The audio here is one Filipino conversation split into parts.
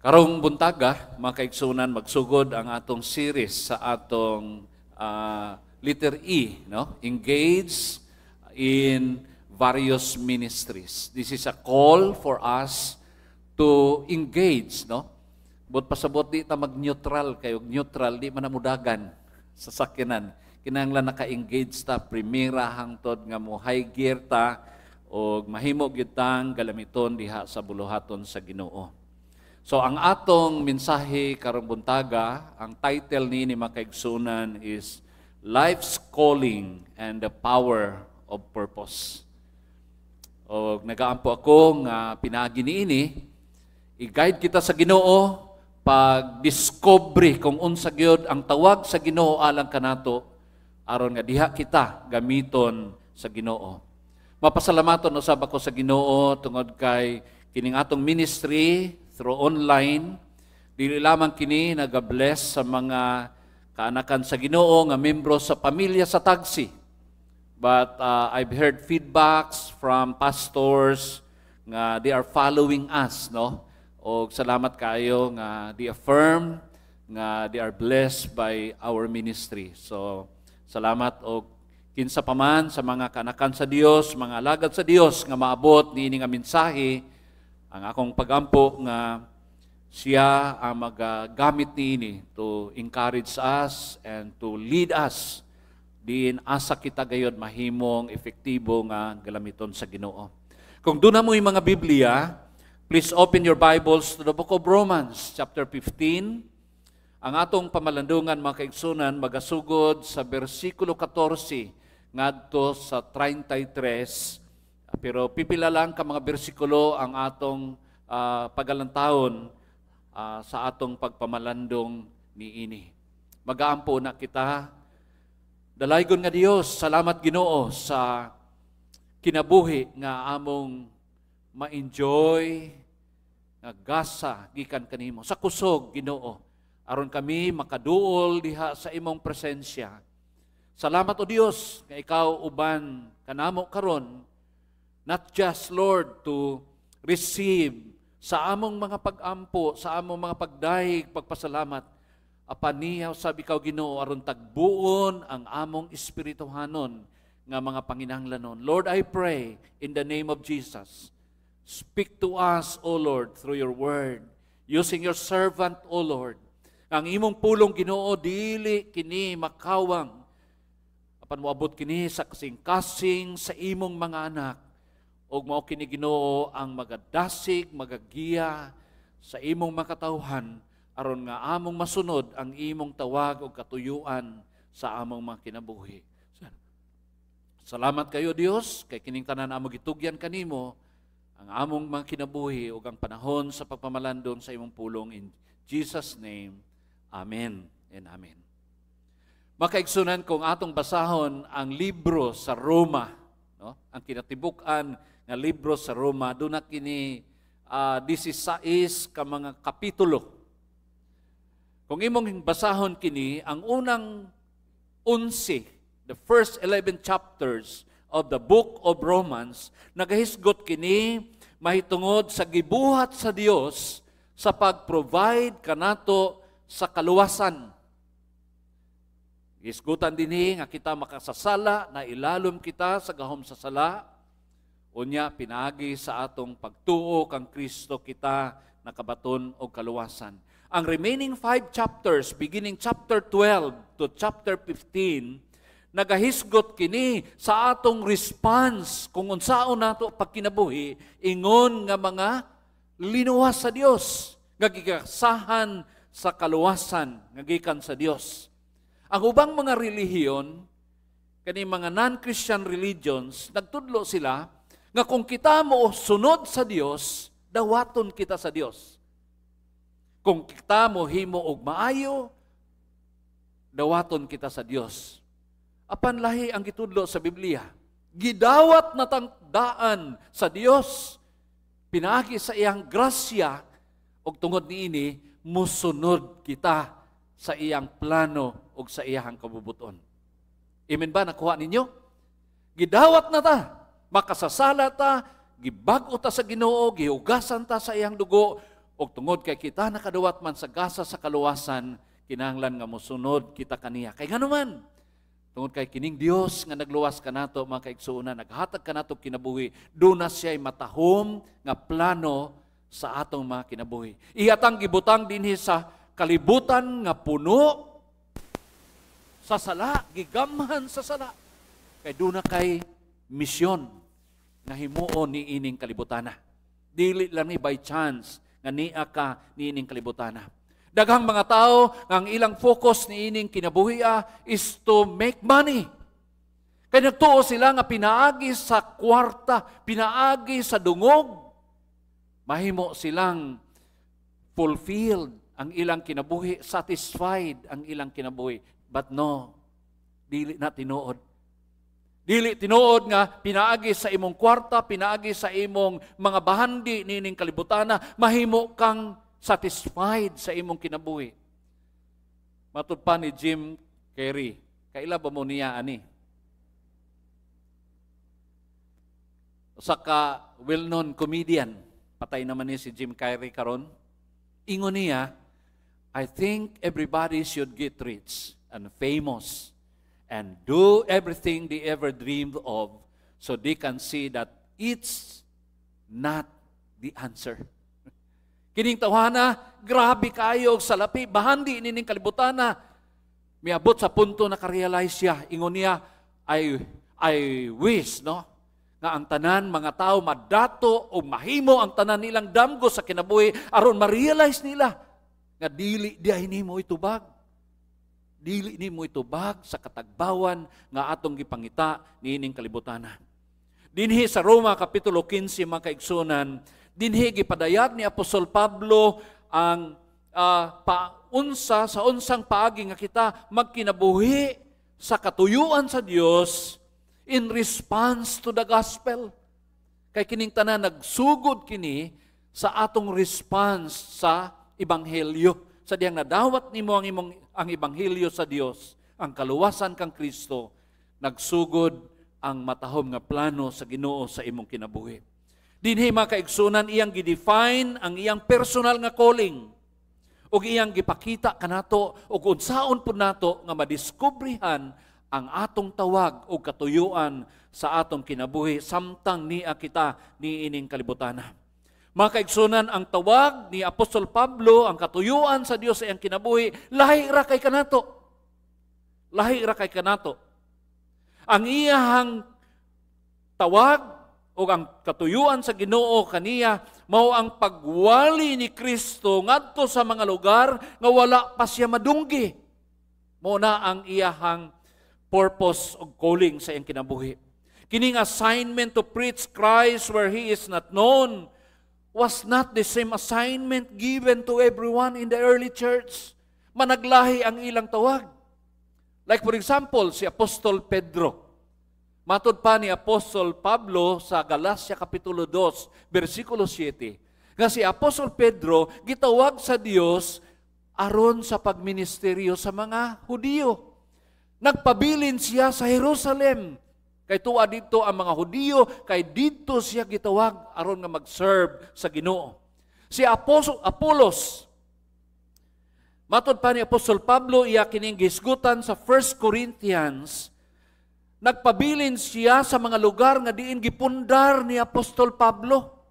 Karong buntaga, mga kaigsunan, magsugod ang atong series sa atong uh, letter E, no? Engage in various ministries. This is a call for us to engage, no? But pasabot di ta mag-neutral kayo. Neutral, di man namudagan sa sakinan. Kinanglan naka-engage ta, primera hangtod nga mo high gear ta, o mahimo gitang galamiton diha sa buluhaton sa ginoo. So ang atong mensahe karong buntaga, ang title ni ni makaigsunan is Life's Calling and the Power of Purpose. O nagaampo ako nga pinagi niini i-guide kita sa Ginoo pag discovery kung unsa gyud ang tawag sa Ginoo alang kanato aron nga diha kita gamiton sa Ginoo. Mapasalamaton usab ako sa Ginoo tungod kay kining atong ministry through online. Dili lamang kini nagabless sa mga kaanakan sa Ginoo nga membro sa pamilya sa Tagsi. But uh, I've heard feedbacks from pastors nga they are following us, no? O salamat kayo nga they affirm nga they are blessed by our ministry. So salamat og kinsa paman sa mga kanakan sa Dios, mga alagad sa Dios nga maabot niini nga mensahe ang akong pagampo nga siya ang magagamit niini to encourage us and to lead us din asa kita gayod mahimong epektibo nga galamiton sa Ginoo. Kung doon na mo yung mga Biblia, please open your Bibles to the book of Romans chapter 15. Ang atong pamalandungan mga kaigsunan magasugod sa bersikulo 14 ngadto sa 33 pero pipila lang ka mga bersikulo ang atong uh, ah, pagalantaon uh, ah, sa atong pagpamalandong ni ini. Magaampo na kita. Dalaygon nga Dios, salamat Ginoo sa kinabuhi nga among ma-enjoy nga gasa gikan kanimo sa kusog Ginoo aron kami makaduol diha sa imong presensya. Salamat o Dios nga ikaw uban kanamo karon Not just, Lord, to receive sa among mga pag-ampo, sa among mga pagdaig, pagpasalamat, apaniyaw sabi kaw Ginoo aron tagbuon ang among espirituhanon nga mga panginahanglanon. Lord, I pray in the name of Jesus. Speak to us, O Lord, through your word, using your servant, O Lord. Ang imong pulong Ginoo dili kini makawang apan moabot kini sa kasing-kasing sa imong mga anak ug mao kini Ginoo ang magadasig, magagiya sa imong makatawhan aron nga among masunod ang imong tawag ug katuyuan sa among mga kinabuhi. Salamat kayo Dios kay kining tanan amo gitugyan kanimo ang among mga kinabuhi ug ang panahon sa pagpamalandon sa imong pulong in Jesus name. Amen and amen. Makaigsunan kong atong basahon ang libro sa Roma, no? Ang kinatibuk-an nga libro sa Roma do na kini uh, ah, 16 ka mga kapitulo. Kung imong basahon kini ang unang 11, the first 11 chapters of the book of Romans nagahisgot kini mahitungod sa gibuhat sa Dios sa pag-provide kanato sa kaluwasan. Isgutan din nga kita makasasala, na ilalom kita sa gahom sa sala, Unya pinagi sa atong pagtuo kang Kristo kita nakabaton og kaluwasan. Ang remaining five chapters, beginning chapter 12 to chapter 15, nagahisgot kini sa atong response kung unsaon nato pagkinabuhi ingon nga mga linuwas sa Dios nga gikasahan sa kaluwasan nga gikan sa Dios ang ubang mga relihiyon kani mga non-Christian religions nagtudlo sila nga kung kita mo sunod sa Dios, dawaton kita sa Dios. Kung kita mo himo og maayo, dawaton kita sa Dios. Apan lahi ang gitudlo sa Biblia. Gidawat na tangdaan sa Dios, pinaagi sa iyang grasya, og tungod niini, musunod kita sa iyang plano og sa iyang kabubuton. Amen ba? Nakuha ninyo? Gidawat na ta makasasala ta, gibago ta sa ginoo, gihugasan ta sa iyang dugo, o tungod kay kita nakadawat man sa gasa sa kaluwasan, kinahanglan nga mosunod kita kaniya. Kay ganuman, tungod kay kining Dios nga nagluwas kanato mga kaigsuonan, naghatag kanato kinabuhi, do na siya'y matahom nga plano sa atong mga kinabuhi. Iyatang gibutang dinhi sa kalibutan nga puno sa sala, gigamhan sa sala. Kay do na kay misyon nga himuon ni ining kalibutana. Dili lang ni by chance nga niya ka ni ining kalibutana. Daghang mga tao nga ang ilang focus ni ining kinabuhia is to make money. Kaya nagtuo sila nga pinaagi sa kwarta, pinaagi sa dungog. Mahimo silang fulfilled ang ilang kinabuhi, satisfied ang ilang kinabuhi. But no, dili na tinuod Dili tinuod nga pinaagi sa imong kwarta, pinaagi sa imong mga bahandi nining kalibutana, mahimo kang satisfied sa imong kinabuhi. Matod pa ni Jim Carrey, kaila ba mo niya ani? Usa ka well-known comedian, patay naman ni si Jim Carrey karon. Ingon niya, I think everybody should get rich and famous and do everything they ever dreamed of so they can see that it's not the answer. Kining tawhana, grabe kayo sa lapi, bahandi inining kalibutan na. Miabot sa punto na karealize siya, ingon niya, I, I wish, no? nga ang tanan mga tao madato o mahimo ang tanan nilang damgo sa kinabuhi aron ma-realize nila nga dili diay nimo itubag dili ni mo itubag sa katagbawan nga atong gipangita niining kalibutana. Dinhi sa Roma kapitulo 15 mga kaigsunan, dinhi gipadayag ni Apostol Pablo ang uh, ah, paunsa sa unsang paagi nga kita magkinabuhi sa katuyuan sa Dios in response to the gospel. Kay kining tanan nagsugod kini sa atong response sa ebanghelyo sa diyang nadawat nimo ang imong ang Ebanghelyo sa Dios, ang kaluwasan kang Kristo, nagsugod ang matahom nga plano sa Ginoo sa imong kinabuhi. Dinhi makaigsunan kaigsunan iyang gidefine ang iyang personal nga calling ug iyang gipakita kanato ug unsaon po nato nga madiskubrihan ang atong tawag o katuyuan sa atong kinabuhi samtang niya kita niining kalibutana. Mga kaigsunan, ang tawag ni Apostol Pablo, ang katuyuan sa Dios ay ang kinabuhi, lahi ra kay kanato. Lahi ra kay kanato. Ang iyahang tawag o ang katuyuan sa Ginoo kaniya mao ang pagwali ni Kristo ngadto sa mga lugar nga wala pa siya madunggi. Mao na ang iyahang purpose o calling sa iyang kinabuhi. Kining assignment to preach Christ where he is not known was not the same assignment given to everyone in the early church. Managlahi ang ilang tawag. Like for example, si Apostol Pedro. Matod pa ni Apostol Pablo sa Galacia Kapitulo 2, versikulo 7, nga si Apostol Pedro gitawag sa Dios aron sa pagministeryo sa mga Hudiyo. Nagpabilin siya sa Jerusalem Kay tuwa dito ang mga Hudiyo, kay dito siya gitawag aron nga mag-serve sa Ginoo. Si Apostol Apolos matud pa ni Apostol Pablo iya kining gisgutan sa 1 Corinthians nagpabilin siya sa mga lugar nga diin gipundar ni Apostol Pablo.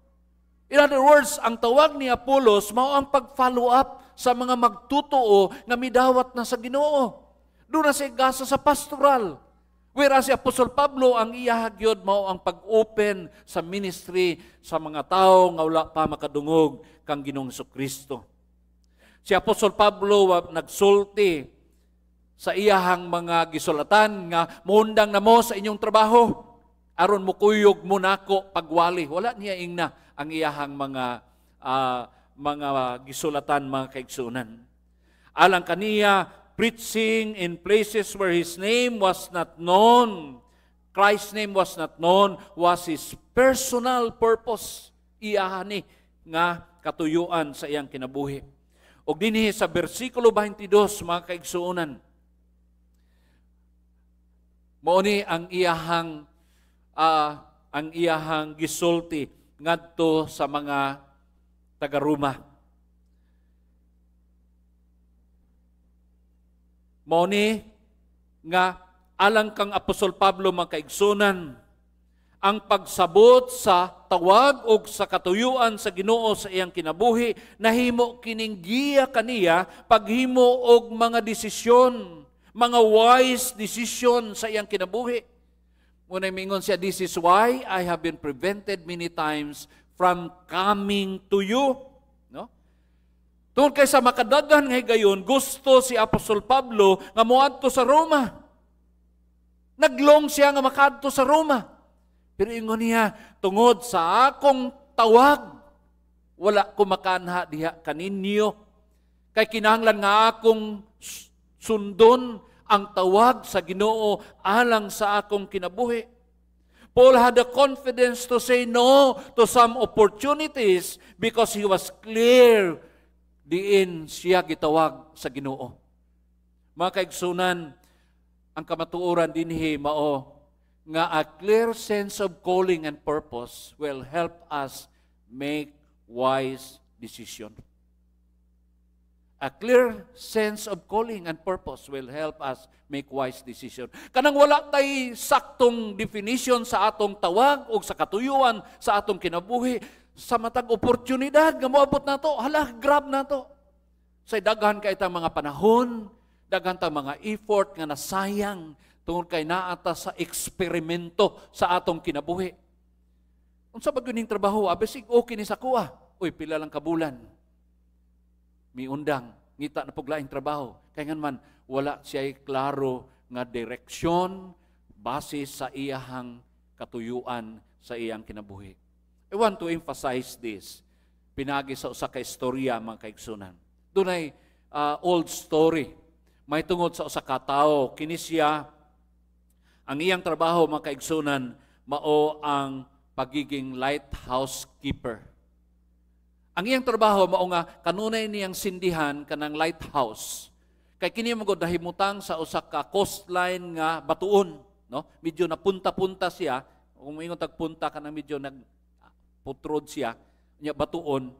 In other words, ang tawag ni Apolos mao ang pag-follow up sa mga magtutuo nga midawat na sa Ginoo. Doon na siya gasa sa pastoral. Whereas si Apostol Pablo ang iyahag yun mao ang pag-open sa ministry sa mga tao nga wala pa makadungog kang Ginoong Kristo. Si Apostol Pablo nagsulti sa iyahang mga gisulatan nga mundang na mo sa inyong trabaho aron mo kuyog mo nako pagwali. Wala niya ingna ang iyahang mga uh, mga gisulatan mga kaigsunan. Alang kaniya preaching in places where his name was not known. Christ's name was not known, was his personal purpose. Iyahani nga katuyuan sa iyang kinabuhi. Og dinhi sa bersikulo 22 mga kaigsuonan. Mao ni ang iyahang uh, ang iyahang gisulti ngadto sa mga taga-Roma. Mao ni nga alang kang Apostol Pablo makaigsunan ang pagsabot sa tawag o sa katuyuan sa Ginoo sa iyang kinabuhi nahimo kining giya kaniya paghimo og mga desisyon mga wise decision sa iyang kinabuhi Muna mingon siya this is why I have been prevented many times from coming to you Tungod kay sa makadaghan nga gayon, gusto si Apostol Pablo nga muadto sa Roma. Naglong siya nga makadto sa Roma. Pero ingon niya, tungod sa akong tawag, wala ko makanha diha kaninyo. Kay kinahanglan nga akong sundon ang tawag sa Ginoo alang sa akong kinabuhi. Paul had the confidence to say no to some opportunities because he was clear diin siya gitawag sa Ginoo. Mga kaigsunan, ang kamatuoran dinhi mao nga a clear sense of calling and purpose will help us make wise decision. A clear sense of calling and purpose will help us make wise decision. Kanang wala tay saktong definition sa atong tawag o sa katuyuan sa atong kinabuhi, sa matag oportunidad nga moabot nato hala grab nato say daghan kay tang mga panahon daghan tang mga effort nga nasayang tungod kay naata sa eksperimento sa atong kinabuhi unsa ba gyud trabaho abesig okay ni sa kuha uy pila lang ka kabulan miundang ngita na puglaing trabaho kay man wala siya'y klaro nga direksyon base sa iyahang katuyuan sa iyang kinabuhi I want to emphasize this. Pinagi sa usa ka istorya mga kaigsunan. Dunay uh, old story. May tungod sa usa ka tawo kinisya. ang iyang trabaho mga kaigsunan mao ang pagiging lighthouse keeper. Ang iyang trabaho mao nga kanunay niyang sindihan kanang lighthouse. Kay kini mo dahimutang sa usa ka coastline nga batuon, no? Medyo napunta-punta siya. Kung ingon tagpunta ka na medyo nag putrod siya, nya batuon.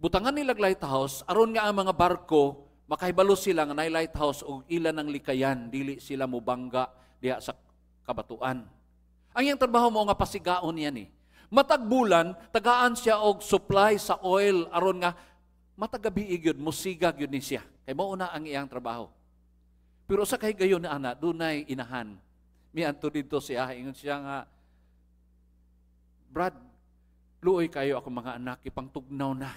Butangan ni lighthouse, aron nga ang mga barko, makahibalo sila nga na lighthouse o ilan ng likayan, dili sila mubangga diha sa kabatuan. Ang iyang trabaho mo nga pasigaon yan eh. Matagbulan, tagaan siya og supply sa oil, aron nga matagabi yun, musiga gyud ni siya. Kay mao una ang iyang trabaho. Pero sa kay gayon na ana, dunay inahan. mi Mianto dito siya, ingon siya nga, Brad, Luoy kayo ako mga anak, ipangtugnaw na.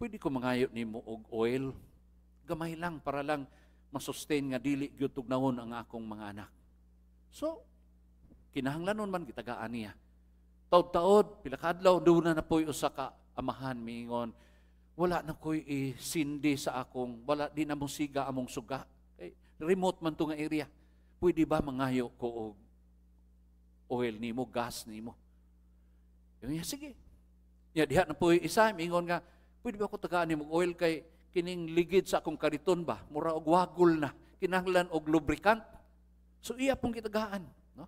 Pwede ko mangayo ni mo og oil. Gamay lang para lang masustain nga dili gyud tugnawon ang akong mga anak. So, kinahanglanon man kita gaan niya. Taod-taod, pilakadlaw, doon na na po'y usaka amahan mingon. Wala na ko'y isindi sa akong, wala di na mong siga among suga. Kay, remote man to nga area. Pwede ba mangayo ko og oil nimo, gas nimo? Yung niya, sige. Niya, diha na po yung isa, mingon nga, pwede ba ako tagaan ni mag oil kay kining ligid sa akong kariton ba? Mura og wagol na, kinahanglan og lubricant. So iya pong kitagaan. No?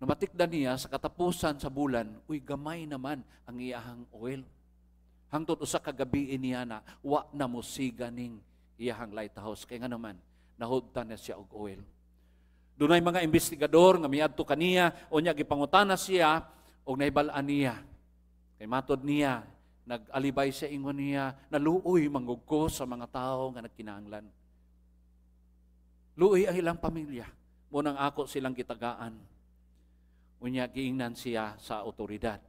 Namatikda niya sa katapusan sa bulan, uy gamay naman ang iyahang oil. Hangtod usa ka gabi niya na wa na musiga ning iyahang lighthouse kay nga naman nahudtan na siya og oil. Dunay mga investigador nga miadto kaniya unya gipangutana siya o naibalaan niya. Kay matod niya, nagalibay sa ingon niya, naluoy mangugko sa mga tao nga nagkinahanglan. Luoy ang ilang pamilya. Munang ako silang kitagaan. Unya giingnan siya sa otoridad.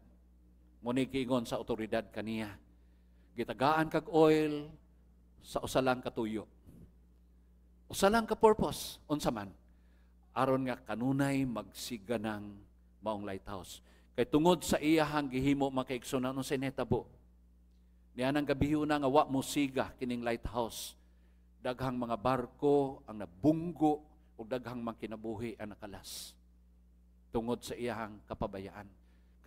Muni giingon sa otoridad kaniya. Gitagaan kag oil sa usalang katuyo. Usalang ka purpose unsa man aron nga kanunay magsiga ng maong lighthouse. Kay tungod sa iyahang gihimo makaigsoonan no sa inhetabo. Niyan ang gabi na nga wa mo siga kining lighthouse. Daghang mga barko ang nabunggo o daghang mga kinabuhi ang nakalas. Tungod sa iyahang kapabayaan.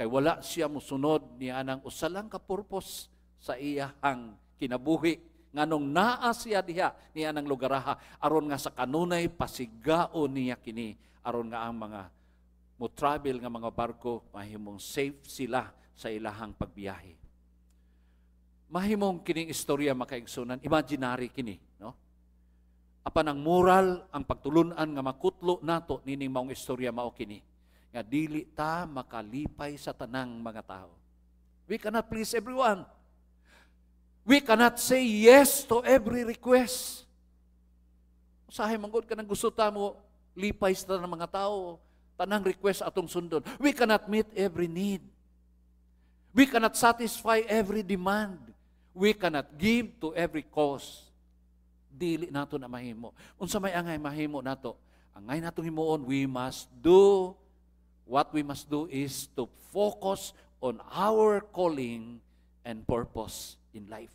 Kay wala siya musunod niya ng usalang kapurpos sa iyahang kinabuhi nganong naa siya diha niya ng lugaraha aron nga sa kanunay pasigaon niya kini aron nga ang mga mo travel nga mga barko mahimong safe sila sa ilahang pagbiyahe. Mahimong kining istorya makaigsunan, imaginary kini, no? Apan ang moral ang pagtulunan nga makutlo nato nining maong istorya mao kini nga dili ta makalipay sa tanang mga tao. We cannot please everyone. We cannot say yes to every request. Usahay manggod ka ng gusto ta mo lipay sa tanang mga tao tanang request atong sundon. We cannot meet every need. We cannot satisfy every demand. We cannot give to every cause. Dili nato na mahimo. Unsa may angay mahimo nato? Angay natong himuon, we must do what we must do is to focus on our calling and purpose in life.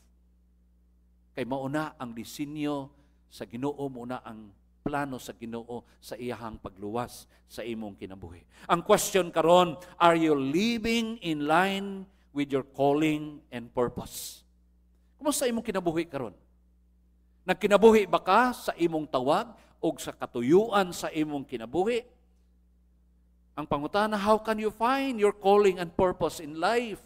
Kay mauna ang disenyo sa Ginoo muna ang plano sa Ginoo sa iyahang pagluwas sa imong kinabuhi. Ang question karon, are you living in line with your calling and purpose? Kumusta imong kinabuhi karon? Nagkinabuhi ba ka sa imong tawag o sa katuyuan sa imong kinabuhi? Ang pangutana, how can you find your calling and purpose in life?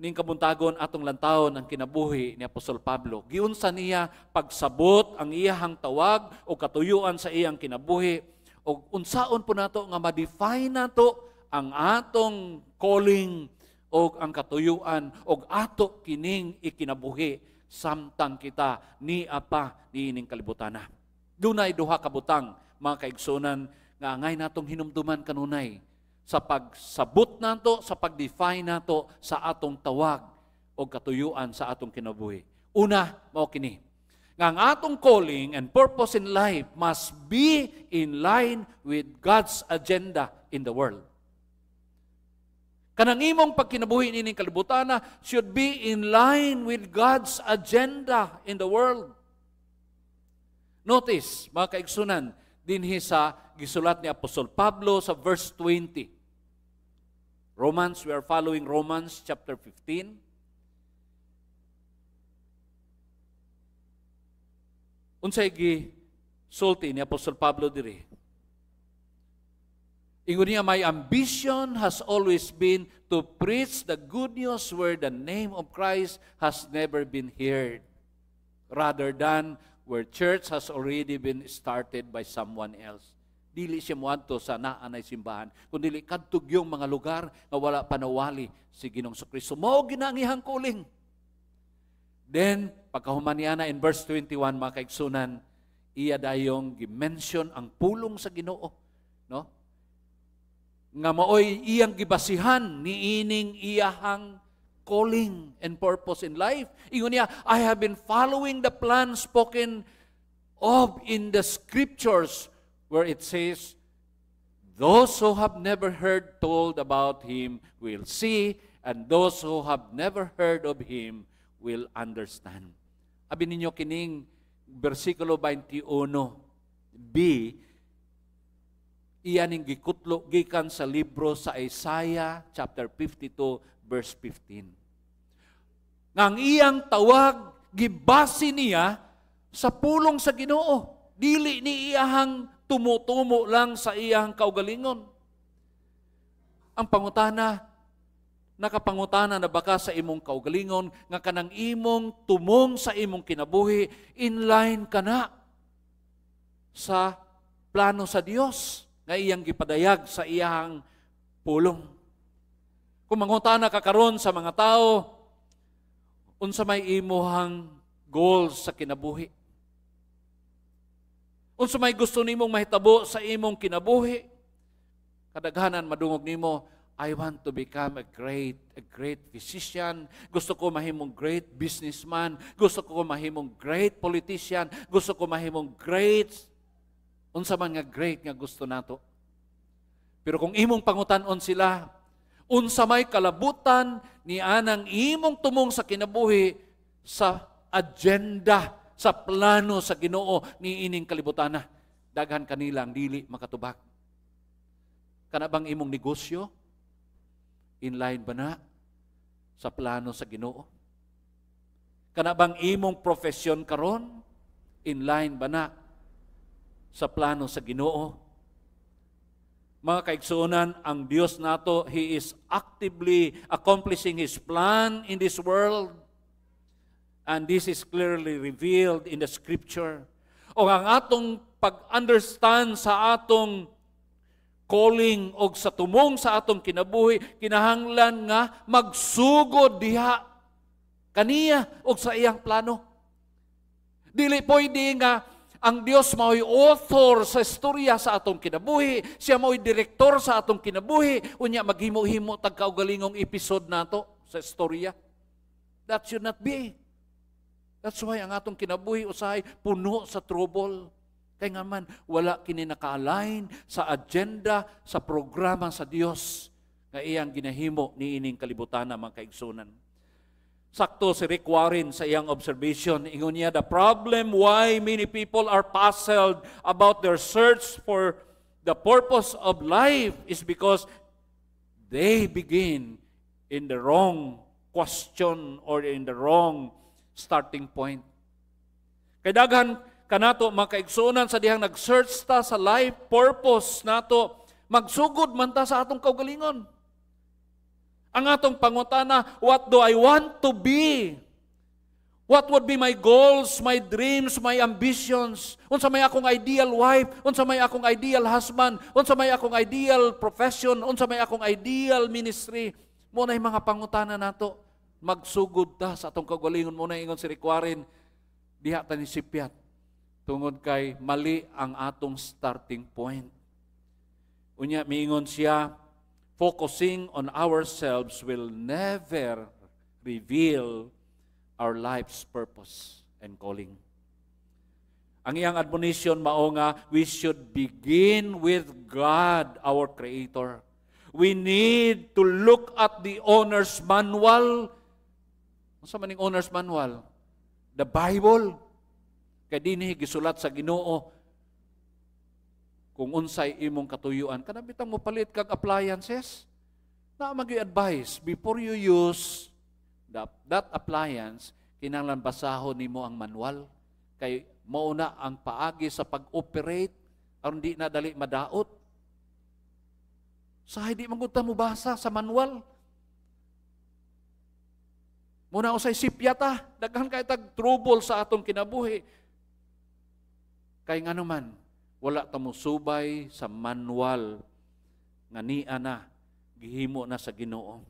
ning kabuntagon atong lantawon ang kinabuhi ni Apostol Pablo. Giunsa niya pagsabot ang iyahang tawag o katuyuan sa iyang kinabuhi o unsaon po nato nga ma-define nato ang atong calling o ang katuyuan o ato kining ikinabuhi samtang kita ni apa ni ining kalibutana. Dunay duha kabutang mga kaigsunan nga angay natong hinumduman kanunay sa pagsabot nato, sa pag-define nato sa atong tawag o katuyuan sa atong kinabuhi. Una, mao kini. Nga ang atong calling and purpose in life must be in line with God's agenda in the world. Kanang imong pagkinabuhi nining kalibutana should be in line with God's agenda in the world. Notice, mga kaigsunan, dinhi sa gisulat ni Apostol Pablo sa verse 20. Romans, we are following Romans chapter 15. Unsay gi sulti ni Apostle Pablo diri. Ingon niya, my ambition has always been to preach the good news where the name of Christ has never been heard, rather than where church has already been started by someone else. Dili siya muadto sa naanay simbahan, kundi kadtog yung mga lugar nga wala panawali si Ginoong Kristo. Mao ginangihang kuling. Then, pagkahuman niya na in verse 21, mga kaigsunan, iya dayong gimension ang pulong sa Ginoo. No? Nga maoy iyang gibasihan ni ining iyahang calling and purpose in life. Ingon niya, I have been following the plan spoken of in the scriptures where it says, Those who have never heard told about him will see, and those who have never heard of him will understand. Abi ninyo kining versikulo 21b iyan ang gikutlo gikan sa libro sa Isaiah chapter 52 verse 15. Nga ang iyang tawag gibasi niya sa pulong sa Ginoo. Dili ni iyahang tumutumo lang sa iyang kaugalingon. Ang pangutana, nakapangutana na baka sa imong kaugalingon, nga kanang imong tumong sa imong kinabuhi, in line ka na sa plano sa Dios nga iyang gipadayag sa iyang pulong. Kung mangutana ka karon sa mga tao, unsa may imuhang goals sa kinabuhi. Unsa may gusto nimong mahitabo sa imong kinabuhi? Kadaghanan madungog nimo, I want to become a great a great physician. Gusto ko mahimong great businessman. Gusto ko mahimong great politician. Gusto ko mahimong great unsa man nga great nga gusto nato. Pero kung imong pangutan-on sila, unsa may kalabutan ni anang imong tumong sa kinabuhi sa agenda sa plano sa Ginoo ni ining kalibutan na daghan kanilang dili makatubak. Kana bang imong negosyo In line ba na sa plano sa Ginoo? Kana bang imong profesyon karon In line ba na sa plano sa Ginoo? Mga kaigsuonan, ang Dios nato, He is actively accomplishing His plan in this world And this is clearly revealed in the Scripture. O ang atong pag-understand sa atong calling o sa tumong sa atong kinabuhi, kinahanglan nga magsugod diha kaniya o sa iyang plano. Dili pwede nga ang Dios mao'y author sa istorya sa atong kinabuhi, siya mao'y direktor sa atong kinabuhi, unya maghimo-himo tag kaugalingong episode nato sa istorya. That should not be. That's why ang atong kinabuhi usahay puno sa trouble. Kaya nga man, wala kini nakaalain sa agenda, sa programa sa Dios nga iyang ginahimo ni ining kalibutan mga kaigsunan. Sakto si Rick Warren sa iyang observation, ingon niya, the problem why many people are puzzled about their search for the purpose of life is because they begin in the wrong question or in the wrong starting point. Kay daghan kanato makaigsoonan sa dihang nag-search ta sa life purpose nato magsugod man ta sa atong kaugalingon. Ang atong pangutana, what do I want to be? What would be my goals, my dreams, my ambitions? Unsa may akong ideal wife? Unsa may akong ideal husband? Unsa may akong ideal profession? Unsa may akong ideal ministry? Mo na mga pangutana nato magsugod ta sa atong kagalingon muna ingon si Rikwarin, diha ta ni sipyat. Tungod kay mali ang atong starting point. Unya, miingon siya, focusing on ourselves will never reveal our life's purpose and calling. Ang iyang admonition mao nga we should begin with God our creator. We need to look at the owner's manual Unsa ano man ning owner's manual? The Bible. Kay dinhi gisulat sa Ginoo kung unsay imong katuyuan kana bitang mo palit kag appliances na magi advice before you use that, that appliance kinahanglan basahon nimo ang manual kay mao na ang paagi sa pag-operate aron di na dali madaot sa so, hindi man mo basa sa manual Muna usay sipyata, daghan kay tag trouble sa atong kinabuhi. Kay nga naman, wala ta mo subay sa manual nga niya na gihimo na sa Ginoo.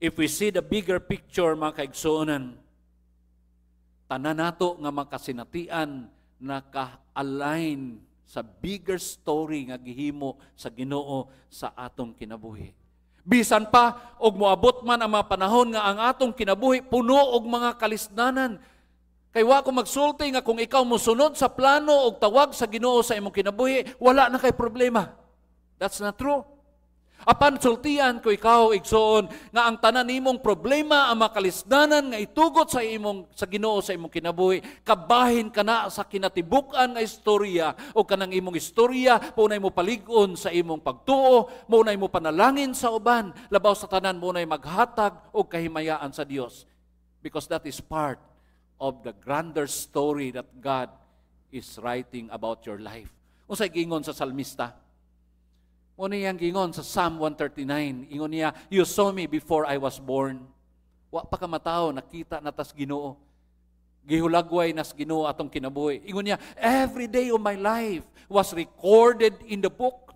If we see the bigger picture mga kaigsuonan, tanan nato nga makasinatian naka-align sa bigger story nga gihimo sa Ginoo sa atong kinabuhi. Bisan pa, og moabot man ang mga panahon nga ang atong kinabuhi, puno og mga kalisdanan. Kay wa ko magsulti nga kung ikaw mosunod sa plano og tawag sa Ginoo sa imong kinabuhi, wala na kay problema. That's not true. Apan sultian ko ikaw igsoon nga ang tanan nimong problema ang makalisdanan nga itugot sa imong sa Ginoo sa imong kinabuhi kabahin kana sa kinatibuk-an nga istorya o kanang imong istorya punay mo palig-on sa imong pagtuo munay mo panalangin sa uban labaw sa tanan mo nay maghatag og kahimayaan sa Dios because that is part of the grander story that God is writing about your life. Unsay gingon sa salmista? Mo ano niyang gingon sa Psalm 139, ingon niya, You saw me before I was born. Wa pa ka mataw, nakita na tas ginoo. Gihulagway nas ginoo atong kinabuhi. Ingon niya, Every day of my life was recorded in the book.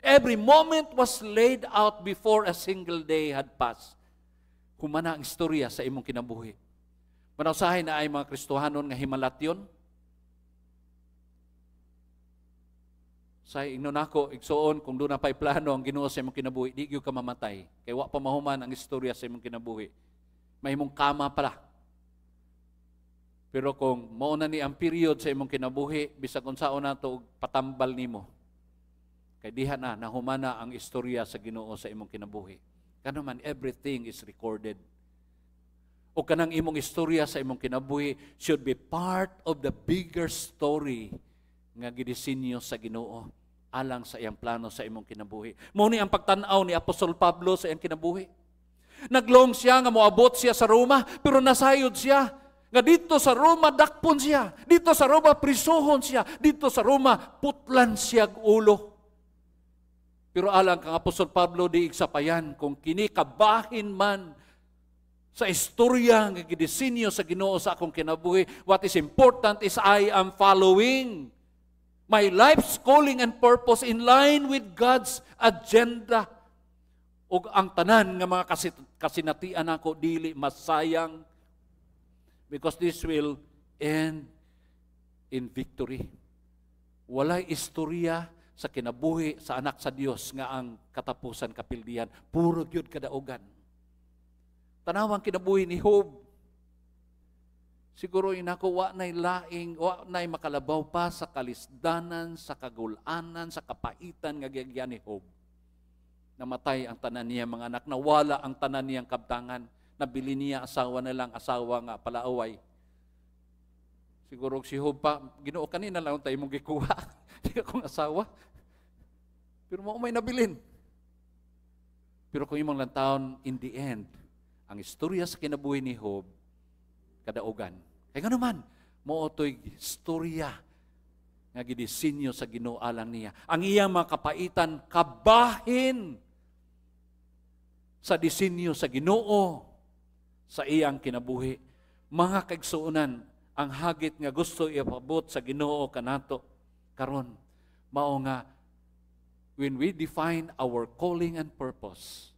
Every moment was laid out before a single day had passed. Kumana ang istorya sa imong kinabuhi. Manausahay na ay mga Kristohanon nga himalat yon, sa ignonako igsuon kung duna na pa'y plano ang Ginoo sa imong kinabuhi di gyud ka mamatay kay wa pa mahuman ang istorya sa imong kinabuhi mahimong kama pala pero kung mao na ni ang period sa imong kinabuhi bisag unsaon nato patambal nimo kay diha na nahumana ang istorya sa Ginoo sa imong kinabuhi kano man everything is recorded o kanang imong istorya sa imong kinabuhi should be part of the bigger story nga gidisinyo sa Ginoo alang sa iyang plano sa imong kinabuhi. Muni ang pagtanaw ni Apostol Pablo sa iyang kinabuhi. Naglong siya nga moabot siya sa Roma, pero nasayod siya nga dito sa Roma dakpon siya, dito sa Roma prisohon siya, dito sa Roma putlan siya ulo. Pero alang kang Apostol Pablo di igsapayan kung kini kabahin man sa istorya nga gidisenyo sa Ginoo sa akong kinabuhi, what is important is I am following my life's calling and purpose in line with God's agenda. Ug ang tanan nga mga kasinatian ako dili masayang because this will end in victory. Walay istorya sa kinabuhi sa anak sa Dios nga ang katapusan kapildian. Puro gyud kadaogan. Tanawang kinabuhi ni Job Siguro inakuwa na'y laing, o na'y makalabaw pa sa kalisdanan, sa kagulanan, sa kapaitan nga gagyan ni Hob. Namatay ang tanan niya mga anak, nawala ang tanan niyang kabtangan, nabili niya asawa na lang, asawa nga palaaway. Siguro si Hob pa, ginoo kanina lang tayo mong gikuha, hindi akong asawa. Pero mo may nabilin. Pero kung imong lang taon, in the end, ang istorya sa kinabuhi ni Hob, kadaogan. Kaya eh, nga naman, mootoy storya nga gidisinyo sa ginualang niya. Ang iyang mga kapaitan, kabahin sa disinyo sa ginoo sa iyang kinabuhi. Mga kaigsuunan, ang hagit nga gusto ipabot sa ginoo kanato karon mao nga when we define our calling and purpose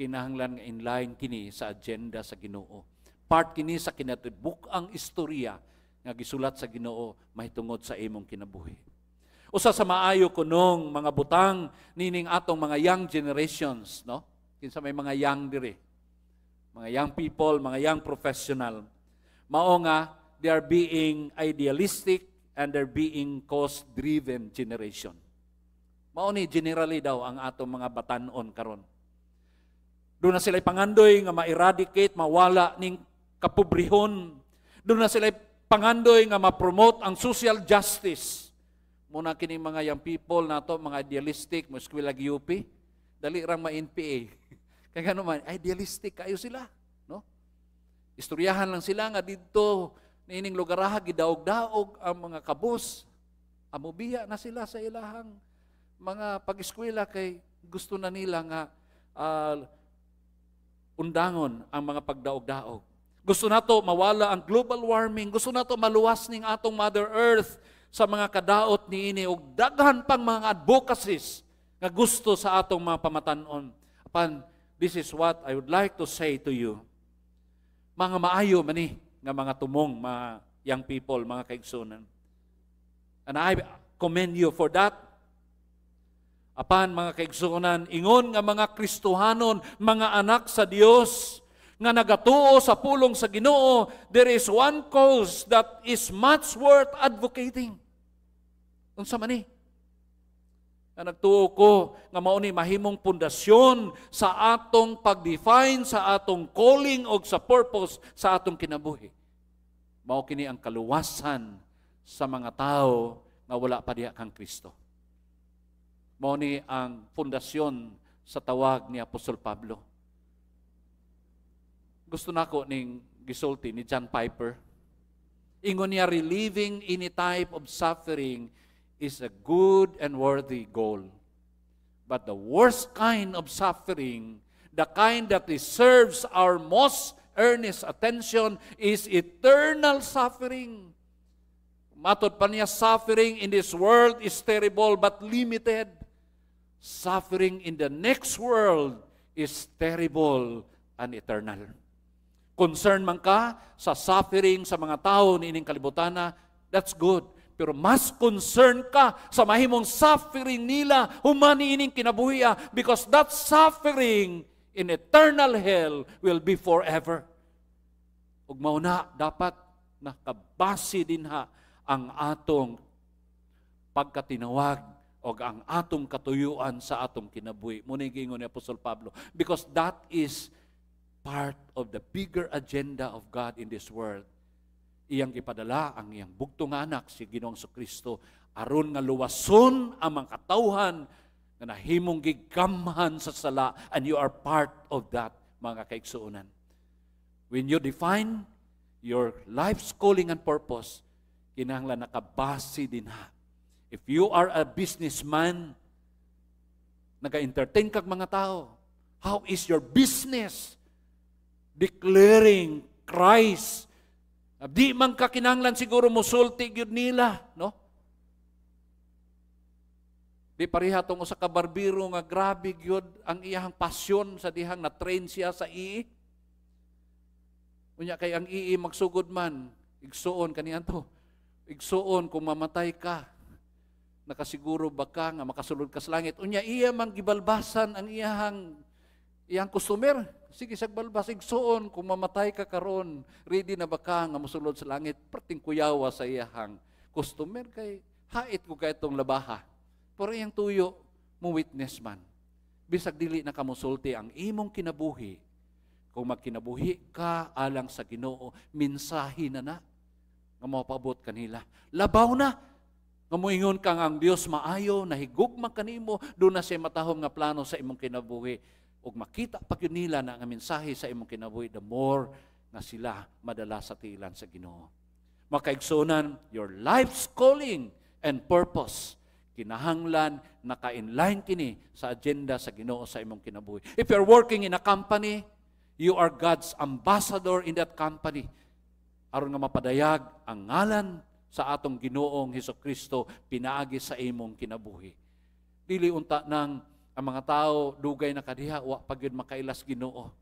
kinahanglan nga inline kini sa agenda sa ginoo part kini sa kinatibuk ang istorya nga gisulat sa Ginoo mahitungod sa imong kinabuhi. Usa sa maayo kunong mga butang nining atong mga young generations, no? Kinsa may mga young dire. Mga young people, mga young professional. Mao nga they are being idealistic and they're being cause-driven generation. Mao ni generally daw ang atong mga batanon karon. Doon na sila pangandoy nga ma-eradicate, mawala ning kapubrihon. Doon na sila pangandoy nga ma-promote ang social justice. Muna kini mga young people nato mga idealistic, mo eskwela UP, dali rang ma-NPA. Kaya ano man, idealistic kayo sila. No? Istoryahan lang sila nga dito, niining lugaraha, gidaog-daog ang mga kabus. Amubiya na sila sa ilahang mga pag-eskwela kay gusto na nila nga uh, undangon ang mga pagdaog-daog. Gusto nato mawala ang global warming, gusto nato maluwas ning atong Mother Earth sa mga kadaot ni ini ug daghan pang mga advocacies nga gusto sa atong mga pamatan-on. Apan this is what I would like to say to you. Mga maayo man ni nga mga tumong mga young people, mga kaigsoonan. And I commend you for that. Apan mga kaigsoonan, ingon nga mga Kristohanon, mga anak sa Dios, nga nagatuo sa pulong sa Ginoo, there is one cause that is much worth advocating. Unsa man ni? Nga nagtuo ko nga mao ni mahimong pundasyon sa atong pagdefine sa atong calling og sa purpose sa atong kinabuhi. Mao kini ang kaluwasan sa mga tao nga wala pa diha kang Kristo. Mao ni ang pundasyon sa tawag ni Apostol Pablo gusto nako ning gisulti ni John Piper. Ingon niya, relieving any type of suffering is a good and worthy goal. But the worst kind of suffering, the kind that deserves our most earnest attention, is eternal suffering. Matod pa niya, suffering in this world is terrible but limited. Suffering in the next world is terrible and eternal concern man ka sa suffering sa mga tao niining kalibutan that's good. Pero mas concern ka sa mahimong suffering nila humani ining kinabuhiya because that suffering in eternal hell will be forever. Ug mao na dapat nakabase din ha ang atong pagkatinawag o ang atong katuyuan sa atong kinabuhi. Muna gingon ni Apostol Pablo. Because that is part of the bigger agenda of God in this world. Iyang ipadala ang iyang bugtong anak, si Ginoong so Kristo, aron nga luwason ang mga katawhan nga nahimong gigamhan sa sala and you are part of that, mga kaiksuonan. When you define your life's calling and purpose, kinahanglan nakabase din ha. If you are a businessman, nag-entertain kag mga tao, how is your business? declaring Christ. Di man ka kinanglan siguro musulti gyud nila, no? Di pariha tong usa ka barbero nga grabe gyud ang iyang pasyon sa dihang na train siya sa ii. Unya kay ang ii magsugod man, igsuon kaniyan to. Igsuon kung mamatay ka, nakasiguro baka nga makasulod ka sa langit. Unya iya mang gibalbasan ang iyang iyang customer sige sagbalbas igsuon kung mamatay ka karon ready na baka nga mosulod sa langit perting kuyawa sa iyahang customer kay hait ko kay itong labaha pero iyang tuyo mo witness man bisag dili na kamusulti ang imong kinabuhi kung magkinabuhi ka alang sa Ginoo minsahi na na nga mapabot kanila labaw na nga moingon kang ang Dios maayo na higugma kanimo do na say matahom nga plano sa imong kinabuhi ug makita pa yun nila na ang mensahe sa imong kinabuhi, the more nga sila madala sa tilan sa Ginoo. Makaigsunan, your life's calling and purpose kinahanglan naka-inline kini sa agenda sa Ginoo sa imong kinabuhi. If you're working in a company, you are God's ambassador in that company. Aron nga mapadayag ang ngalan sa atong Ginoong Heso Kristo pinaagi sa imong kinabuhi. Dili unta nang ang mga tao dugay na kadiha wa pagyud makailas Ginoo.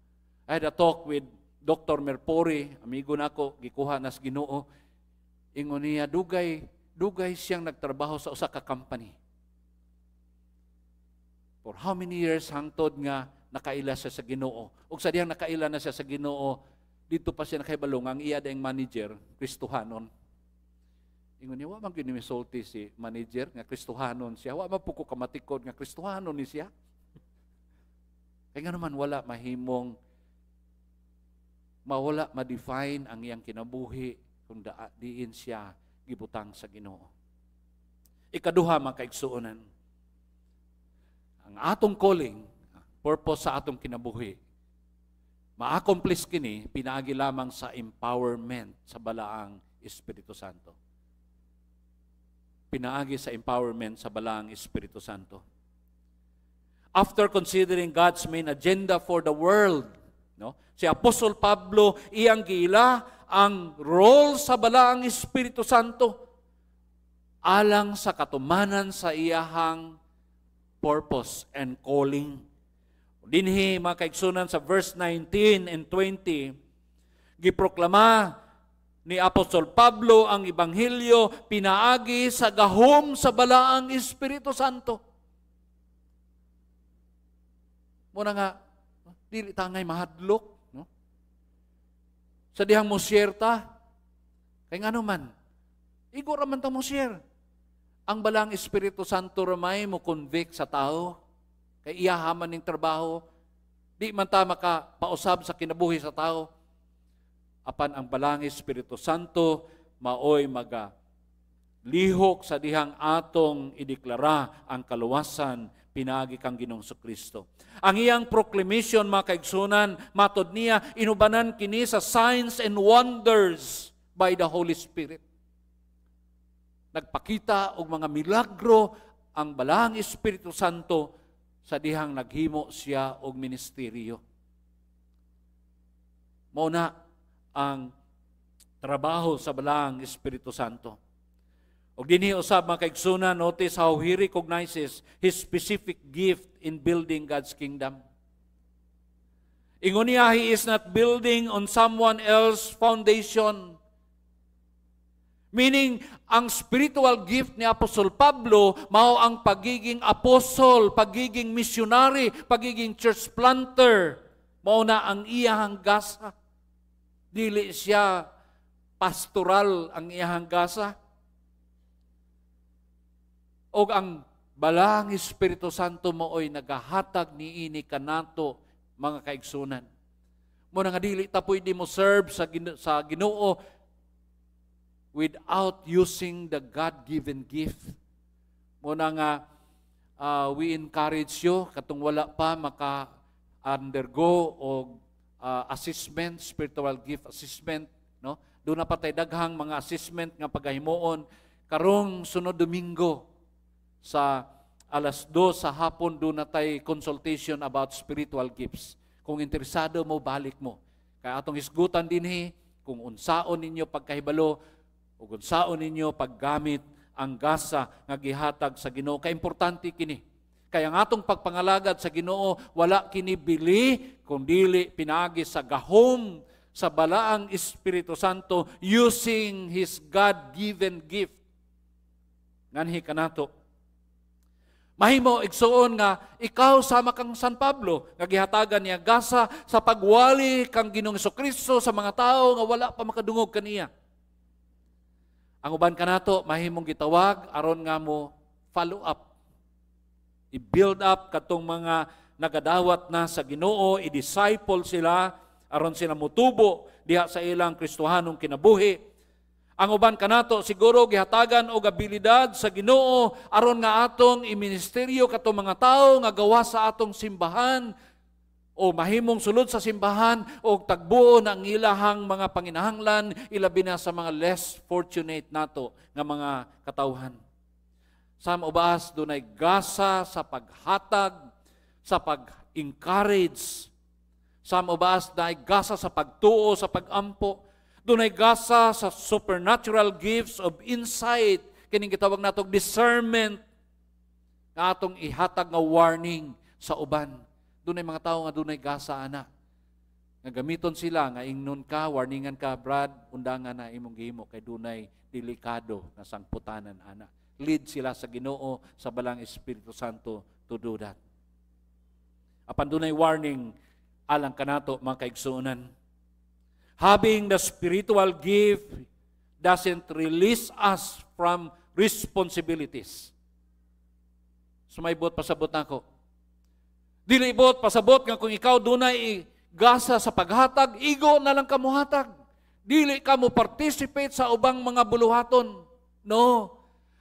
I had a talk with Dr. Merpori, amigo nako gikuha nas Ginoo. Ingon niya dugay dugay siyang nagtrabaho sa usa ka company. For how many years hangtod nga nakaila siya sa Ginoo. Ug sa diyang nakaila na siya sa Ginoo, dito pa siya nakahibalong ang iya daing manager, Kristohanon. Ingon niya, wa man gyud si manager nga Kristohanon siya. Wa man puko kamatikod nga Kristohanon ni siya. Kaya nga naman wala mahimong mawala ma-define ang iyang kinabuhi kung daa diin siya gibutang sa Ginoo. Ikaduha mga kaigsuonan. Ang atong calling, purpose sa atong kinabuhi, ma-accomplish kini pinaagi lamang sa empowerment sa balaang Espiritu Santo pinaagi sa empowerment sa balang Espiritu Santo. After considering God's main agenda for the world, no? si Apostol Pablo iyang gila ang role sa balang Espiritu Santo alang sa katumanan sa iyahang purpose and calling. Dinhi mga kaigsunan sa verse 19 and 20, giproklama ni Apostol Pablo ang Ibanghilyo pinaagi sa gahom sa balaang Espiritu Santo. Muna nga, dili tangay mahadlok. No? Sa dihang musyerta, kay nga naman, igo raman ta musyer. Ang balaang Espiritu Santo ramay mo convict sa tao, kay iyahaman ng trabaho, di man ta makapausab sa kinabuhi sa tao, apan ang balangi Espiritu Santo maoy maga lihok sa dihang atong ideklara ang kaluwasan pinagi kang Ginoong Kristo. Ang iyang proclamation mga kaigsunan matod niya inubanan kini sa signs and wonders by the Holy Spirit. Nagpakita og mga milagro ang balang Espiritu Santo sa dihang naghimo siya og ministeryo. Mao na ang trabaho sa balang Espiritu Santo. Og dinhi usab makaigsunan notice how he recognizes his specific gift in building God's kingdom. Ingon niya, he is not building on someone else's foundation. Meaning, ang spiritual gift ni Apostol Pablo, mao ang pagiging apostle, pagiging missionary, pagiging church planter, mao na ang iyang gasa. Dili siya pastoral ang iyahang gasa. O ang balang Espiritu Santo mo oy nagahatag niini kanato mga kaigsunan. Mo nga dili tapoy di mo serve sa gino, sa Ginoo without using the God-given gift. Mo nga uh, we encourage you katong wala pa maka undergo o uh, assessment, spiritual gift assessment, no? Do na patay daghang mga assessment nga pagahimoon karong sunod Domingo sa alas 2 sa hapon do tay consultation about spiritual gifts. Kung interesado mo, balik mo. Kaya atong isgutan din dinhi kung unsaon ninyo pagkahibalo ug unsaon ninyo paggamit ang gasa nga gihatag sa Ginoo kay importante kini. Kaya nga atong pagpangalagad sa ginoo, wala kinibili, kundili pinagi sa gahom sa balaang Espiritu Santo using His God-given gift. Nganhi ka nato. Mahimo igsuon nga ikaw sama kang San Pablo nga gihatagan niya gasa sa pagwali kang Ginoong Kristo sa mga tao nga wala pa makadungog kaniya. Ang uban kanato mahimong gitawag aron nga mo follow up I-build up katong mga nagadawat na sa Ginoo, i-disciple sila aron sila mutubo diha sa ilang Kristohanong kinabuhi. Ang uban kanato siguro gihatagan og abilidad sa Ginoo aron nga atong iministeryo katong mga tawo nga gawa sa atong simbahan o mahimong sulod sa simbahan o tagbuo ng ilahang mga panginahanglan, ilabi na sa mga less fortunate nato nga mga katawhan. Sama ubas dunay gasa sa paghatag, sa pag-encourage. Sama ubas dunay gasa sa pagtuo, sa pagampo. Dunay gasa sa supernatural gifts of insight, kining gitawag natog discernment nga atong ihatag nga warning sa uban. Dunay mga tawo nga dunay gasa ana. Nga gamiton sila nga ingnon ka, warningan ka, Brad, undangan na imong gihimo kay dunay delikado na sangputanan ana lead sila sa Ginoo sa balang Espiritu Santo to do that. Apan dunay warning alang kanato mga kaigsuonan. Having the spiritual gift doesn't release us from responsibilities. Sumaybot pasabot nako. Dili ibot pasabot nga kung ikaw dunay gasa sa paghatag, igo na lang kamuhatag. Dili ka mo participate sa ubang mga buluhaton. No,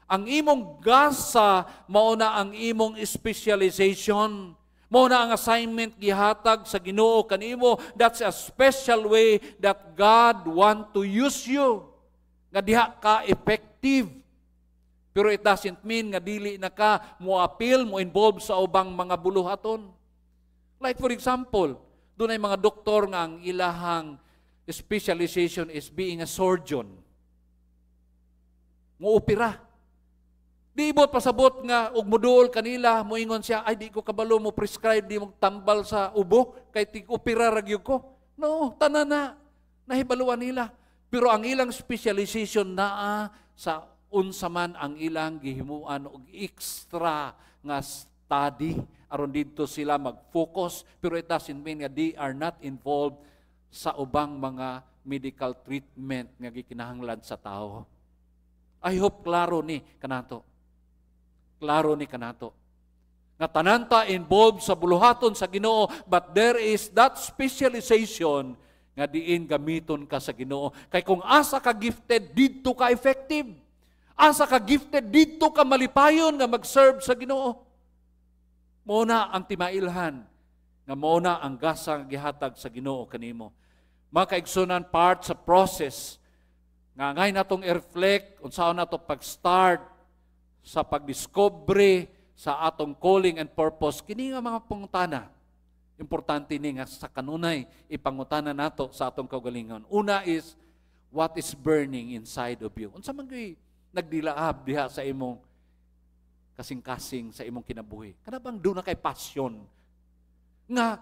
ang imong gasa mao na ang imong specialization. Mao na ang assignment gihatag sa Ginoo kanimo. That's a special way that God want to use you. Nga diha ka effective. Pero it doesn't mean nga dili na ka mo appeal, mo involve sa ubang mga buluhaton. Like for example, dunay mga doktor nga ang ilahang specialization is being a surgeon. Mo opera Tibot pasabot nga og modul kanila moingon siya ay di ko kabalo mo prescribe di mo tambal sa ubo kay ti opera ra ko. No, tanan na nahibaluan nila. Pero ang ilang specialization naa sa unsa man ang ilang gihimuan og extra nga study aron dito sila mag-focus pero it doesn't mean nga they are not involved sa ubang mga medical treatment nga gikinahanglan sa tao. I hope klaro ni kanato klaro ni kanato. Nga tananta involved sa buluhaton sa Ginoo, but there is that specialization nga diin gamiton ka sa Ginoo. Kay kung asa ka gifted, didto ka effective. Asa ka gifted, didto ka malipayon nga mag-serve sa Ginoo. mo na ang timailhan nga mo na ang gasang gihatag sa Ginoo kanimo. makaigsunan part sa process nga ngay natong i-reflect unsaon nato pag-start sa pagdiskobre sa atong calling and purpose, kini nga mga pangutana, importante ni nga sa kanunay, ipangutana nato sa atong kaugalingon. Una is, what is burning inside of you? Unsa man gyud nagdilaab diha sa imong kasing-kasing sa imong kinabuhi? Kana bang do na kay passion nga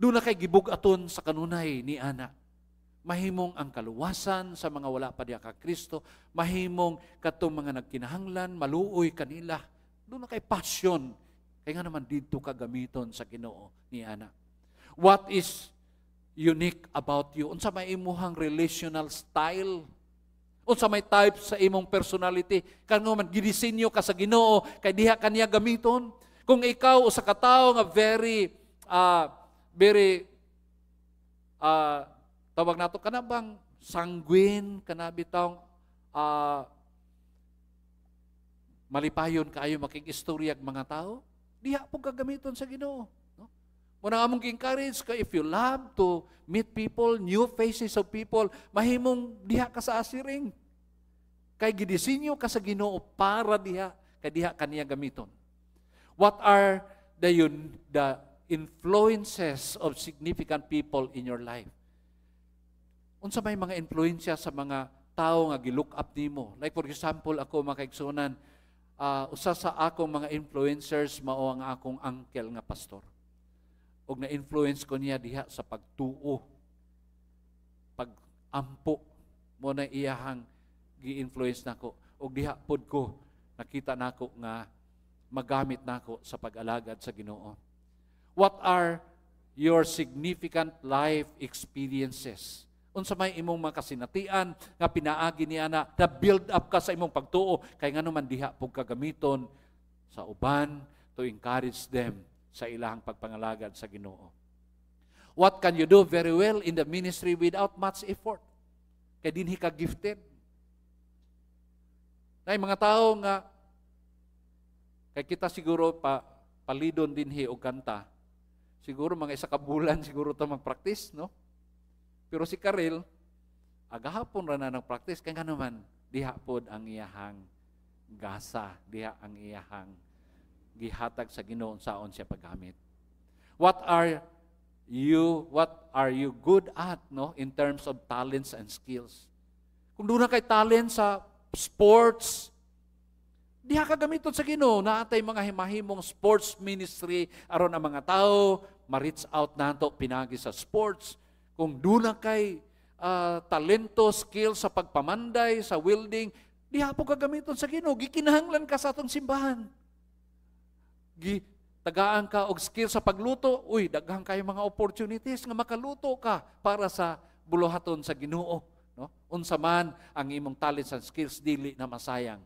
do na kay gibug-aton sa kanunay ni anak? mahimong ang kaluwasan sa mga wala pa diya ka Kristo, mahimong katong mga nagkinahanglan, maluoy kanila. Doon na kay passion. Kaya nga naman dito kagamiton sa Ginoo ni ana. What is unique about you? Unsa may imuhang relational style? Unsa may type sa imong personality? Kano man gidisenyo ka sa Ginoo kay diha kaniya gamiton? Kung ikaw o sa katao nga very uh, very uh, Tawag nato kana bang sanguin kana bitaw uh, malipayon kaayo ang mga tao? Diha po kagamiton sa Ginoo. No? Muna among encourage ka if you love to meet people, new faces of people, mahimong diha ka sa asiring. Kay gidisinyo ka sa Ginoo para diha kay diha kaniya gamiton. What are the the influences of significant people in your life? unsa may mga influensya sa mga tao nga gi-look up nimo. Like for example, ako makaigsunan, uh, ah, usa sa akong mga influencers mao ang akong uncle nga pastor. Og na-influence ko niya diha sa pagtuo, pagampo mo na iyahang gi-influence nako og diha pod ko nakita nako nga magamit nako sa pag-alagad sa Ginoo. What are your significant life experiences? unsa may imong mga kasinatian nga pinaagi ni ana na build up ka sa imong pagtuo kay ngano man diha pug kagamiton sa uban to encourage them sa ilang pagpangalagad sa Ginoo. What can you do very well in the ministry without much effort? Kay dinhi ka gifted. Nay mga tao nga kay kita siguro pa palidon dinhi og kanta. Siguro mga isa ka bulan siguro ta mag-practice no? Pero si Karel, agahapon ra na nag-practice. kaya nga naman, diha pod ang iyahang gasa, diha ang iyahang gihatag sa ginoon saon siya paggamit. What are you, what are you good at, no, in terms of talents and skills? Kung doon kay talent sa sports, diha ka gamiton sa Ginoo naatay mga himahimong sports ministry aron ang mga tao ma-reach out nato pinagi sa sports kung duna kay uh, talento, skill sa pagpamanday, sa welding, di hapo ka sa Ginoo, gikinahanglan ka sa atong simbahan. Gi tagaan ka og skill sa pagluto, uy, daghan kay mga opportunities nga makaluto ka para sa buluhaton sa Ginoo, no? Unsa man ang imong talents and skills dili na masayang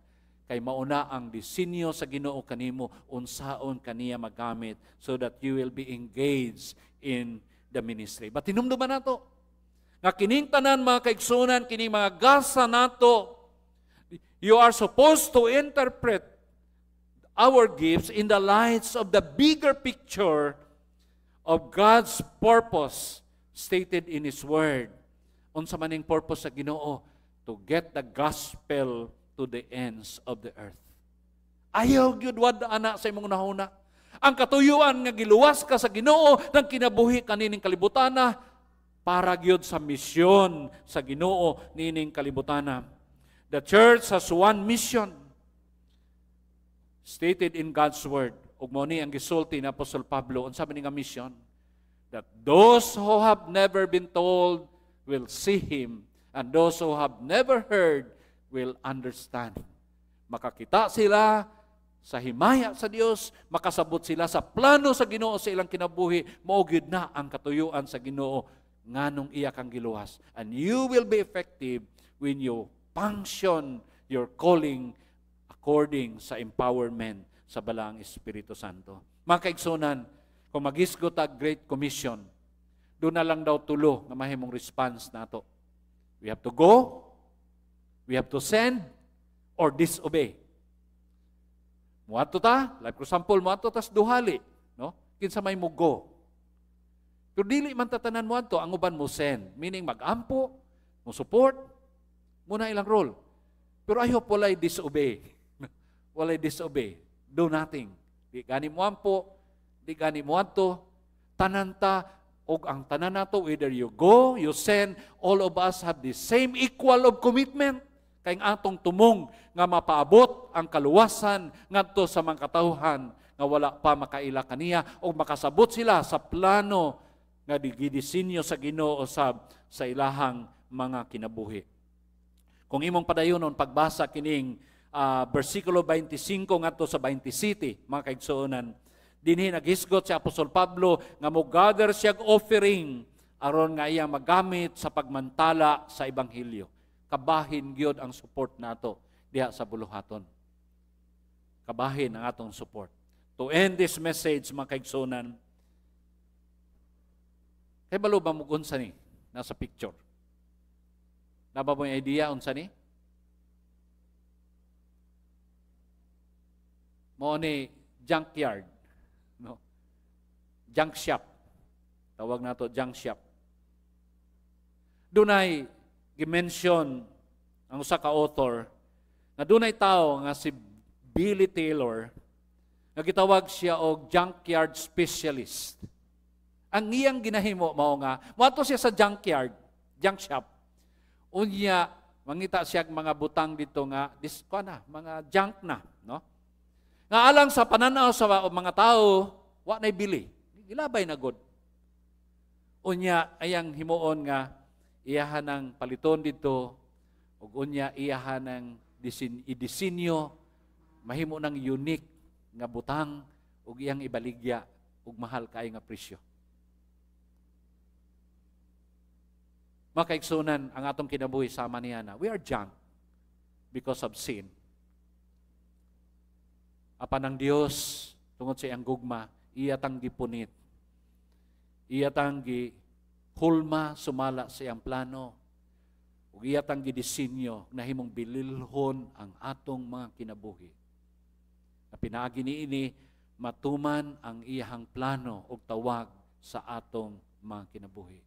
kay mauna ang disenyo sa Ginoo kanimo unsaon kaniya magamit so that you will be engaged in the ministry. But hinumduman nato, nga kining tanan mga kaigsunan, kini mga gasa nato, you are supposed to interpret our gifts in the lights of the bigger picture of God's purpose stated in His Word. Unsa maning purpose sa Ginoo to get the gospel to the ends of the earth. Ayaw gyud wad anak sa imong nahuna. Ang katuyuan nga giluwas ka sa Ginoo nang kinabuhi kanining kalibutana para gyud sa misyon sa Ginoo nining kalibutana. The church has one mission stated in God's word. Ug mao ni ang gisulti ni Apostle Pablo unsa man nga mission that those who have never been told will see him and those who have never heard will understand. Makakita sila sa himaya sa Dios, makasabot sila sa plano sa Ginoo sa ilang kinabuhi, mao gyud na ang katuyuan sa Ginoo nganong iya kang giluwas. And you will be effective when you function your calling according sa empowerment sa balang Espiritu Santo. Mga kaigsunan, kung magisgo ta Great Commission, do na lang daw tulo nga mahimong response nato. We have to go, we have to send, or disobey. Muato ta, like for example, muato tas duhali, no? Kinsa may mugo. Pero dili man tatanan mo ato, ang uban mo send. Meaning magampo, mo support, muna ilang role. Pero I hope walay disobey. walay disobey. Do nothing. Di gani mo ampo, di gani mo ato, tananta, o ang tanan nato, whether you go, you send, all of us have the same equal of commitment. Kay atong tumong nga mapaabot ang kaluwasan ngadto sa mga katawhan nga wala pa makaila kaniya o makasabot sila sa plano nga digidisinyo sa Ginoo sab sa ilahang mga kinabuhi. Kung imong padayonon pagbasa kining uh, ah, bersikulo 25 ngadto sa 20 city mga kaigsuonan dinhi naghisgot si Apostol Pablo nga mo-gather siya offering aron nga iya magamit sa pagmantala sa ebanghelyo kabahin gyud ang support nato diha sa buluhaton. Kabahin ang atong support. To end this message, mga kaigsunan, kay balo ba mo unsa ni nasa picture? Naba mo idea unsa ni? Mo ni junkyard. No? Junk shop. Tawag nato junk shop. Dunay gimension ang usa ka author na dunay tawo nga si Billy Taylor nga gitawag siya og junkyard specialist. Ang iyang ginahimo mao nga moadto siya sa junkyard, junk shop. Unya mangita siya mga butang dito nga disko na, mga junk na, no? Nga alang sa pananaw sa mga tao, wa nay bili. Gilabay na god. Unya ayang himuon nga iyahan ang paliton dito, ug unya iyahan ang disin, idisinyo, mahimo ng unique nga butang, ug iyang ibaligya, ug mahal kay nga presyo. Makaigsunan ang atong kinabuhi sama niya na, we are junk because of sin. Apa ang Dios, tungod sa iyang gugma, iya tang gipunit. Iya tang gi hulma sumala sa iyang plano. Ug iya tang gidisenyo na himong bililhon ang atong mga kinabuhi. Na pinaagi niini matuman ang iyang plano ug tawag sa atong mga kinabuhi.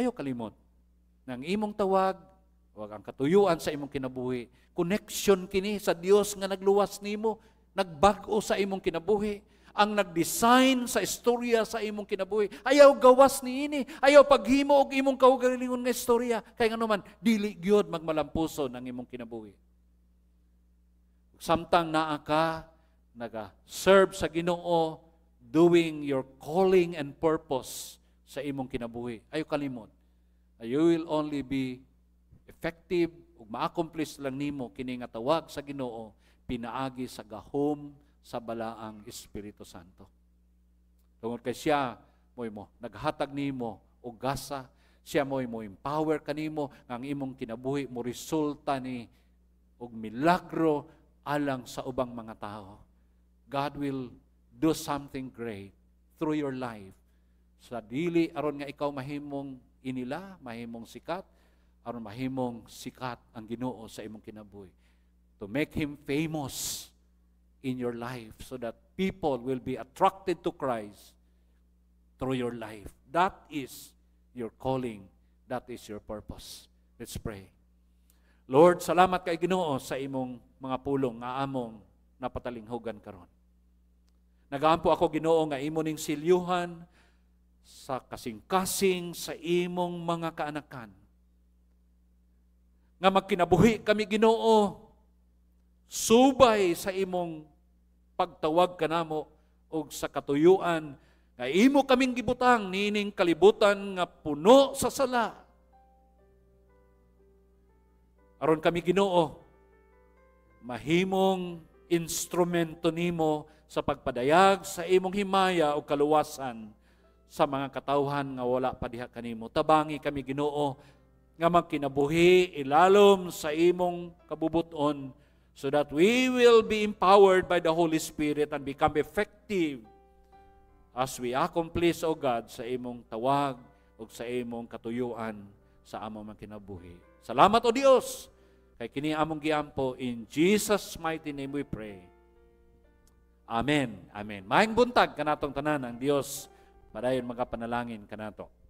Ayo kalimot nang imong tawag wag ang katuyuan sa imong kinabuhi. Connection kini sa Dios nga nagluwas nimo, nagbag-o sa imong kinabuhi ang nag-design sa istorya sa imong kinabuhi. Ayaw gawas ni ini, ayaw paghimo og imong kaugalingon nga istorya. Kay nganuman dili gyud magmalampuson ang imong kinabuhi. Samtang naa ka naga-serve sa Ginoo doing your calling and purpose sa imong kinabuhi. Ayaw kalimot. You will only be effective ug ma-accomplish lang nimo kini nga tawag sa Ginoo pinaagi sa gahom sa balaang Espiritu Santo. Tungod kay siya, mo'y mo, naghatag nimo og gasa, siya mo'y mo empower kanimo ang imong kinabuhi mo resulta ni og milagro alang sa ubang mga tao. God will do something great through your life. Sa dili aron nga ikaw mahimong inila, mahimong sikat, aron mahimong sikat ang Ginoo sa imong kinabuhi. To make him famous in your life so that people will be attracted to Christ through your life. That is your calling. That is your purpose. Let's pray. Lord, salamat kay Ginoo sa imong mga pulong nga among napatalinghogan karon. Nagaampo ako Ginoo nga imo ning silyuhan sa kasing-kasing sa imong mga kaanakan. Nga magkinabuhi kami Ginoo subay sa imong pagtawag ka namo og sa katuyuan nga imo kaming gibutang nining kalibutan nga puno sa sala. Aron kami Ginoo, mahimong instrumento nimo sa pagpadayag sa imong himaya o kaluwasan sa mga katawhan nga wala pa diha kanimo. Tabangi kami Ginoo nga magkinabuhi ilalom sa imong kabubuton so that we will be empowered by the Holy Spirit and become effective as we accomplish, O God, sa imong tawag o sa imong katuyuan sa among kinabuhi. Salamat, O Dios, kay kini among giampo. In Jesus' mighty name we pray. Amen. Amen. Maayong buntag kanatong tanan ang Dios. Madayon magapanalangin kanato.